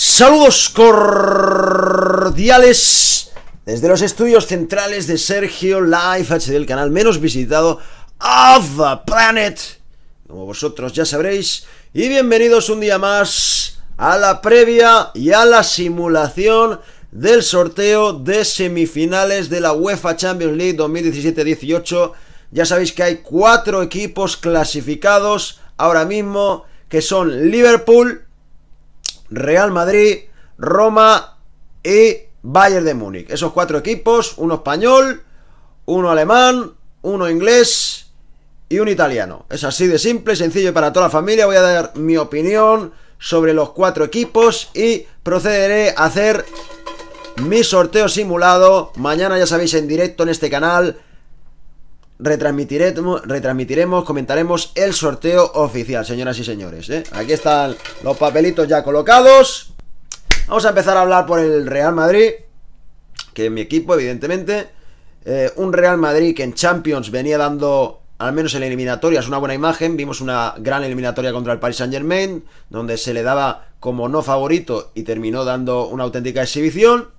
Saludos cordiales desde los estudios centrales de Sergio Live HD, el canal menos visitado of the planet, como vosotros ya sabréis, y bienvenidos un día más a la previa y a la simulación del sorteo de semifinales de la UEFA Champions League 2017-18. Ya sabéis que hay cuatro equipos clasificados ahora mismo, que son Liverpool, Real Madrid, Roma y Bayern de Múnich. Esos cuatro equipos, uno español, uno alemán, uno inglés y un italiano. Es así de simple, sencillo y para toda la familia. Voy a dar mi opinión sobre los cuatro equipos y procederé a hacer mi sorteo simulado. Mañana ya sabéis en directo en este canal retransmitiremos, retransmitiremos, comentaremos el sorteo oficial, señoras y señores. ¿eh? Aquí están los papelitos ya colocados. Vamos a empezar a hablar por el Real Madrid, que es mi equipo, evidentemente. Eh, un Real Madrid que en Champions venía dando, al menos en es una buena imagen. Vimos una gran eliminatoria contra el Paris Saint Germain, donde se le daba como no favorito y terminó dando una auténtica exhibición.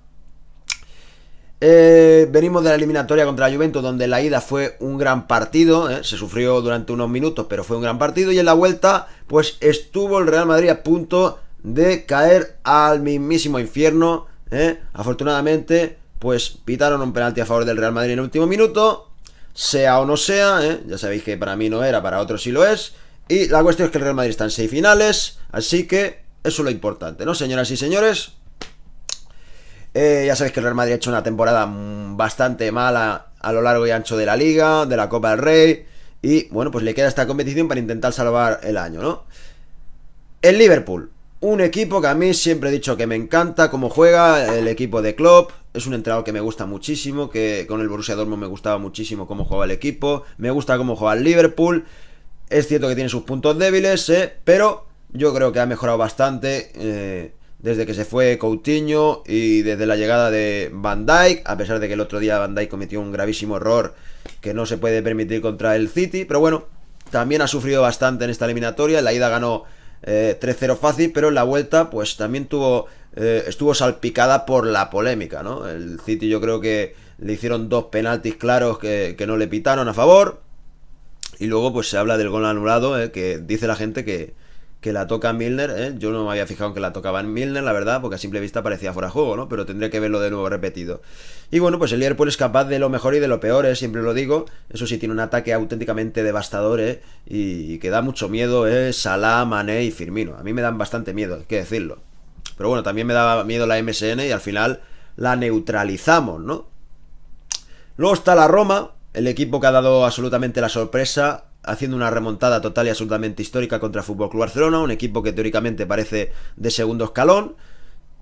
Eh, venimos de la eliminatoria contra la Juventus, donde la ida fue un gran partido, ¿eh? se sufrió durante unos minutos, pero fue un gran partido, y en la vuelta, pues estuvo el Real Madrid a punto de caer al mismísimo infierno. ¿eh? Afortunadamente, pues pitaron un penalti a favor del Real Madrid en el último minuto, sea o no sea, ya sabéis que para mí no era, para otros sí lo es, y la cuestión es que el Real Madrid está en seis finales, así que eso es lo importante, ¿no, señoras y señores? Eh, ya sabéis que el Real Madrid ha hecho una temporada mm, bastante mala a lo largo y ancho de la Liga, de la Copa del Rey. Y bueno, pues le queda esta competición para intentar salvar el año, ¿no? El Liverpool, un equipo que a mí siempre he dicho que me encanta cómo juega, el equipo de Klopp, es un entrenador que me gusta muchísimo, que con el Borussia Dortmund me gustaba muchísimo cómo juega el equipo, me gusta cómo juega el Liverpool. Es cierto que tiene sus puntos débiles, eh, pero yo creo que ha mejorado bastante eh, desde que se fue Coutinho y desde la llegada de Van Dijk, a pesar de que el otro día Van Dijk cometió un gravísimo error que no se puede permitir contra el City, pero bueno, también ha sufrido bastante en esta eliminatoria, la ida ganó 3-0 eh, fácil, pero en la vuelta pues también tuvo, eh, estuvo salpicada por la polémica, ¿no? El City yo creo que le hicieron dos penaltis claros que, no le pitaron a favor, y luego pues se habla del gol anulado, eh, que dice la gente que, que la toca Milner, ¿eh? yo no me había fijado en que la tocaba Milner, la verdad, porque a simple vista parecía fuera de juego, ¿no? Pero tendré que verlo de nuevo repetido. Y bueno, pues el Liverpool es capaz de lo mejor y de lo peor, ¿eh? siempre lo digo. Eso sí, tiene un ataque auténticamente devastador, ¿eh? Y, que da mucho miedo, ¿eh? Salah, Mané y Firmino. A mí me dan bastante miedo, hay que decirlo. Pero bueno, también me daba miedo la MSN y al final la neutralizamos, ¿no? Luego está la Roma, el equipo que ha dado absolutamente la sorpresa haciendo una remontada total y absolutamente histórica contra Fútbol Club Barcelona, un equipo que teóricamente parece de segundo escalón,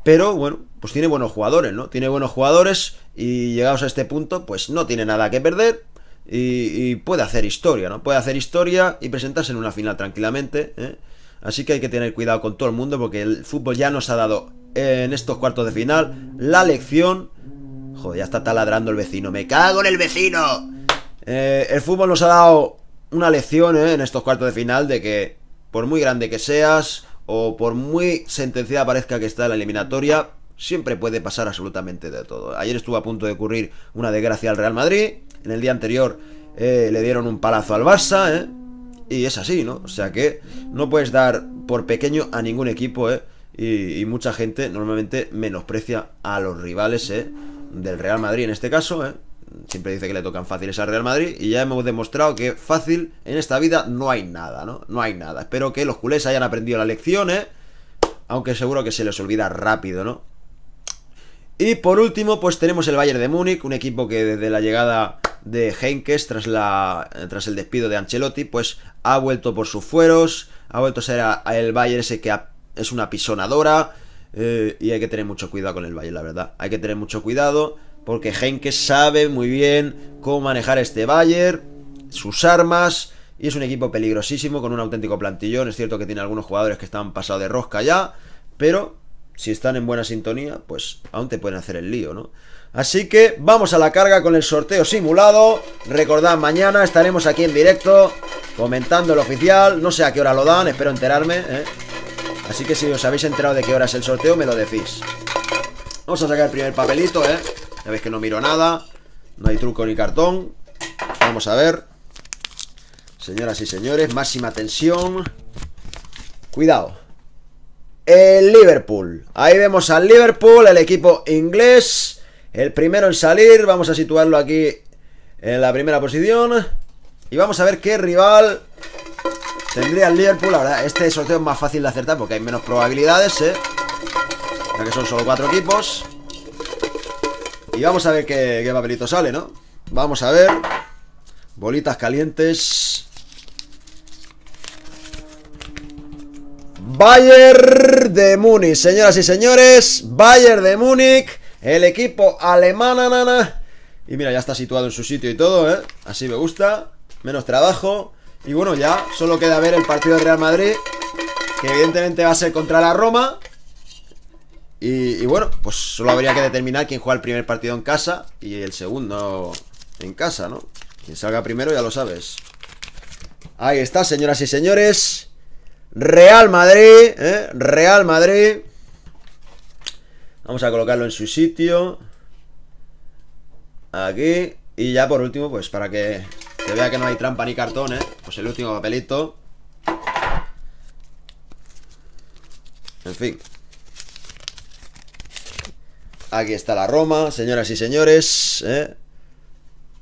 pero bueno, pues tiene buenos jugadores, ¿no? Tiene buenos jugadores y llegados a este punto, pues no tiene nada que perder y, puede hacer historia, ¿no? Puede hacer historia y presentarse en una final tranquilamente, ¿eh? Así que hay que tener cuidado con todo el mundo porque el fútbol ya nos ha dado en estos cuartos de final la lección. Joder, ya está taladrando el vecino, me cago en el vecino. Eh, el fútbol nos ha dado una lección ¿eh? en estos cuartos de final de que por muy grande que seas o por muy sentenciada parezca que está la eliminatoria, siempre puede pasar absolutamente de todo. Ayer estuvo a punto de ocurrir una desgracia al Real Madrid, en el día anterior eh, le dieron un palazo al Barça, ¿eh? y es así, ¿no? O sea que no puedes dar por pequeño a ningún equipo, ¿eh? Y, mucha gente normalmente menosprecia a los rivales, ¿eh? Del Real Madrid en este caso, ¿eh? siempre dice que le tocan fáciles al Real Madrid y ya hemos demostrado que fácil en esta vida no hay nada, ¿no? No hay nada. Espero que los culés hayan aprendido las lecciones, aunque seguro que se les olvida rápido, ¿no? Y por último, pues tenemos el Bayern de Múnich, un equipo que desde la llegada de Henkes tras, la, eh, tras el despido de Ancelotti, pues ha vuelto por sus fueros, ha vuelto a ser el Bayern ese que es una pisonadora, eh, y hay que tener mucho cuidado con el Bayern, la verdad. Hay que tener mucho cuidado porque Henke sabe muy bien cómo manejar este Bayern, sus armas, y es un equipo peligrosísimo con un auténtico plantillón. Es cierto que tiene algunos jugadores que están pasados de rosca ya, pero si están en buena sintonía, pues aún te pueden hacer el lío, ¿no? Así que vamos a la carga con el sorteo simulado. Recordad, mañana estaremos aquí en directo comentando el oficial. No sé a qué hora lo dan, espero enterarme. ¿eh? Así que si os habéis enterado de qué hora es el sorteo, me lo decís. Vamos a sacar el primer papelito, ¿eh? Ya veis que no miro nada. No hay truco ni cartón. Vamos a ver. Señoras y señores, máxima tensión. Cuidado. El Liverpool. Ahí vemos al Liverpool, el equipo inglés. El primero en salir. Vamos a situarlo aquí en la primera posición. Y vamos a ver qué rival tendría el Liverpool. ahora. este sorteo es más fácil de acertar porque hay menos probabilidades, ¿eh? Ya que son solo cuatro equipos. Y vamos a ver qué, qué papelito sale, ¿no? Vamos a ver. Bolitas calientes. Bayern de Múnich, señoras y señores. Bayern de Múnich. El equipo alemán, nana. Y mira, ya está situado en su sitio y todo, ¿eh? Así me gusta. Menos trabajo. Y bueno, ya solo queda ver el partido de Real Madrid. Que evidentemente va a ser contra la Roma. Y, bueno, pues solo habría que determinar quién juega el primer partido en casa y el segundo en casa, ¿no? Quien salga primero ya lo sabes. Ahí está, señoras y señores. Real Madrid, ¿eh? Real Madrid. Vamos a colocarlo en su sitio. Aquí. Y ya por último, pues para que se vea que no hay trampa ni cartón, ¿eh? Pues el último papelito. En fin, Aquí está la Roma, señoras y señores. ¿eh?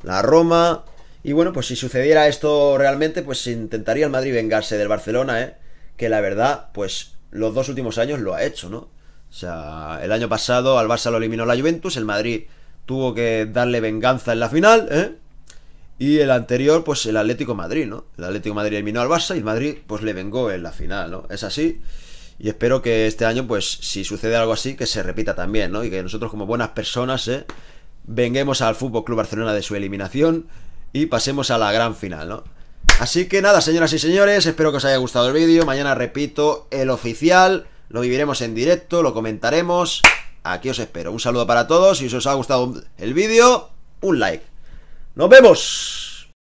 La Roma. Y bueno, pues si sucediera esto realmente, pues intentaría el Madrid vengarse del Barcelona, ¿eh? que la verdad, pues los dos últimos años lo ha hecho, ¿no? O sea, el año pasado al Barça lo eliminó la Juventus, el Madrid tuvo que darle venganza en la final, ¿eh? Y el anterior, pues el Atlético Madrid, ¿no? El Atlético Madrid eliminó al Barça y el Madrid, pues le vengó en la final, ¿no? Es así. Y espero que este año, pues, si sucede algo así, que se repita también, ¿no? Y que nosotros, como buenas personas, ¿eh? venguemos al Fútbol Club Barcelona de su eliminación y pasemos a la gran final, ¿no? Así que nada, señoras y señores, espero que os haya gustado el vídeo. Mañana, repito, el oficial. Lo viviremos en directo, lo comentaremos. Aquí os espero. Un saludo para todos. Si os ha gustado el vídeo, un like. ¡Nos vemos!